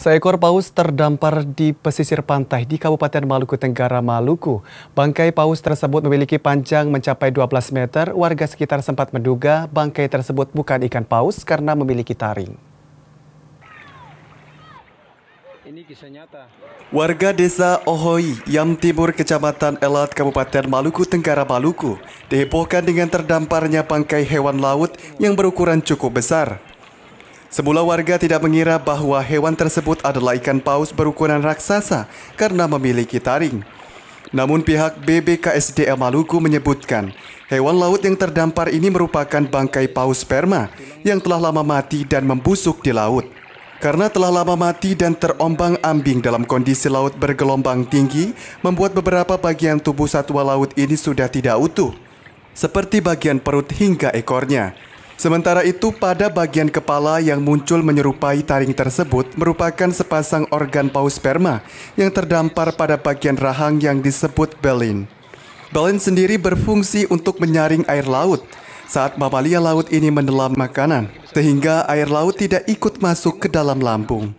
Seekor paus terdampar di pesisir pantai di Kabupaten Maluku Tenggara, Maluku. Bangkai paus tersebut memiliki panjang mencapai 12 meter. Warga sekitar sempat menduga bangkai tersebut bukan ikan paus karena memiliki taring. Ini kisah nyata. Warga desa Ohoi, Yam Timur, Kecamatan Elat, Kabupaten Maluku Tenggara, Maluku, dihebohkan dengan terdamparnya bangkai hewan laut yang berukuran cukup besar. Semula warga tidak mengira bahwa hewan tersebut adalah ikan paus berukuran raksasa karena memiliki taring. Namun pihak BBKSDL Maluku menyebutkan, hewan laut yang terdampar ini merupakan bangkai paus sperma yang telah lama mati dan membusuk di laut. Karena telah lama mati dan terombang ambing dalam kondisi laut bergelombang tinggi, membuat beberapa bagian tubuh satwa laut ini sudah tidak utuh, seperti bagian perut hingga ekornya. Sementara itu, pada bagian kepala yang muncul menyerupai taring tersebut merupakan sepasang organ paus sperma yang terdampar pada bagian rahang yang disebut belin. Belin sendiri berfungsi untuk menyaring air laut saat mamalia laut ini menelan makanan, sehingga air laut tidak ikut masuk ke dalam lambung.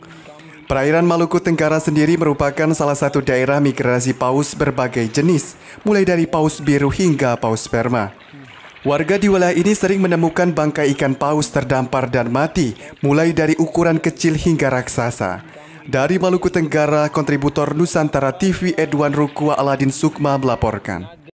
Perairan Maluku Tenggara sendiri merupakan salah satu daerah migrasi paus berbagai jenis, mulai dari paus biru hingga paus sperma. Warga di wilayah ini sering menemukan bangkai ikan paus terdampar dan mati, mulai dari ukuran kecil hingga raksasa. Dari Maluku Tenggara, kontributor Nusantara TV Edwan Rukua Aladin Sukma melaporkan.